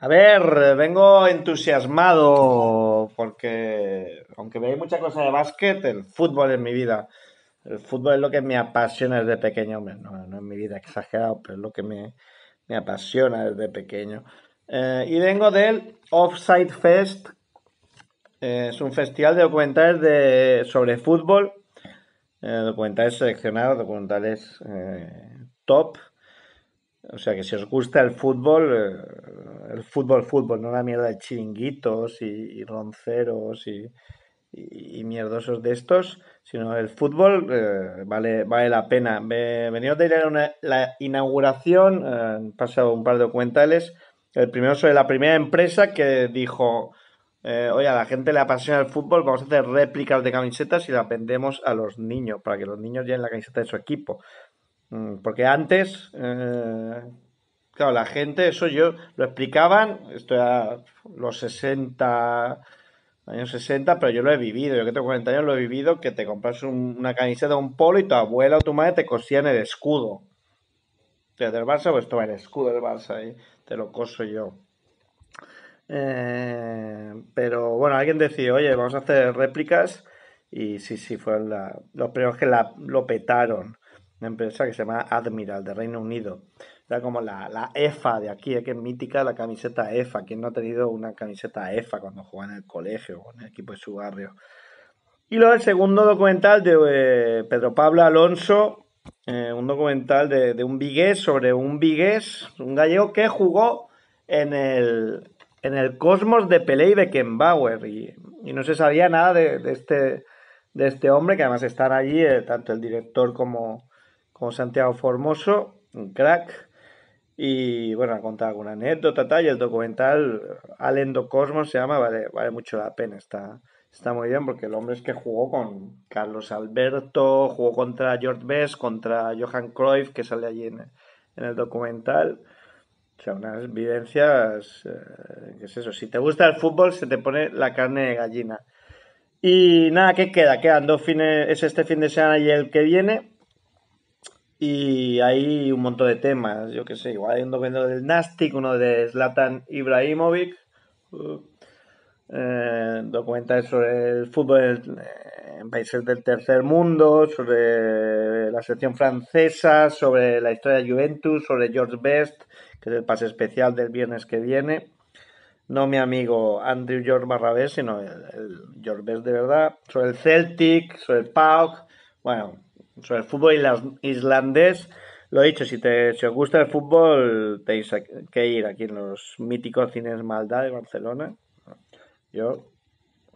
A ver, vengo entusiasmado porque, aunque veo mucha cosa de básquet, el fútbol es mi vida. El fútbol es lo que me apasiona desde pequeño. No, es mi vida exagerado, pero es lo que me, apasiona desde pequeño. Eh, y vengo del Offside Fest. Eh, es un festival de documentales de, sobre fútbol. Eh, documentales seleccionados, documentales top o sea que si os gusta el fútbol, eh, el fútbol, fútbol, no la mierda de chiringuitos y, ronceros y, y, mierdosos de estos, sino el fútbol eh, vale, vale la pena. Venimos de ir a una, la inauguración, eh, han pasado un par de documentales. El primero sobre la primera empresa que dijo: Oye, a la gente le apasiona el fútbol, vamos a hacer réplicas de camisetas y la vendemos a los niños, para que los niños lleven la camiseta de su equipo. Mm, porque antes, eh, claro, la gente, eso yo lo explicaban, esto era los 60, años 60, pero yo lo he vivido, yo que tengo 40 años lo he vivido, que te compras una una camiseta, un polo y tu abuela o tu madre te cosían el escudo. pero del Barça, pues toma el escudo del Barça y te lo coso yo. Eh, pero bueno, alguien decía, oye, vamos a hacer réplicas y sí, sí, fueron la, los primeros que la, lo petaron empresa que se llama Admiral de Reino Unido. Era como la, EFA e de aquí, eh, que es mítica la camiseta EFA. ¿Quién no ha tenido una camiseta EFA cuando jugaba en el colegio o en el equipo de su barrio? Y luego el segundo documental de eh, Pedro Pablo Alonso, eh, un documental de, un vigués sobre un vigués, un gallego que jugó en el, en el Cosmos de Pele y Beckenbauer. Y, no se sabía nada de, este, de este hombre, que además estar allí tanto el director como, con Santiago Formoso, un crack. Y bueno, ha contado alguna anécdota tal, y el documental ...Alendo cosmos se llama, vale, vale mucho la pena, está, está muy bien porque el hombre es que jugó con Carlos Alberto, jugó contra George Best, contra Johan Cruyff, que sale allí en, el documental. O sea, unas vivencias, eh, ¿qué es eso? Si te gusta el fútbol, se te pone la carne de gallina. Y nada, ¿qué queda? Quedan dos fines, es este fin de semana y el que viene. Y hay un montón de temas, yo que sé, igual hay un documento del Nastic, uno de Zlatan Ibrahimovic, uh, eh, documentales sobre el fútbol en países del tercer mundo, sobre la selección francesa, sobre la historia de Juventus, sobre George Best, que es el pase especial del viernes que viene. No mi amigo Andrew George Barrabés, sino George Best de verdad, sobre el Celtic, sobre el PAOK, bueno, sobre el fútbol islandés. Lo he dicho, si, te, si os gusta el fútbol, tenéis que ir aquí en los míticos cines Maldad de Barcelona. Yo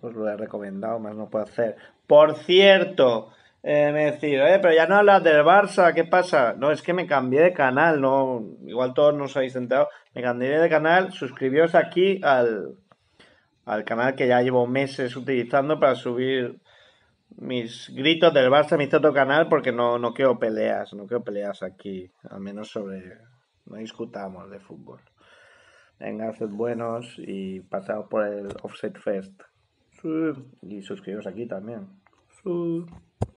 os lo he recomendado, más no puedo hacer. Por cierto, eh, me decís, eh, pero ya no hablas del Barça, ¿qué pasa? No, es que me cambié de canal, no, igual todos nos habéis enterado. Me cambié de canal, suscribiros aquí al, al canal que ya llevo meses utilizando para subir mis gritos del Barça, mi otro canal, porque no, no quiero peleas, no quiero peleas aquí, al menos sobre, no discutamos de fútbol. Venga, sed buenos y pasados por el Offset Fest. Y suscribiros aquí también.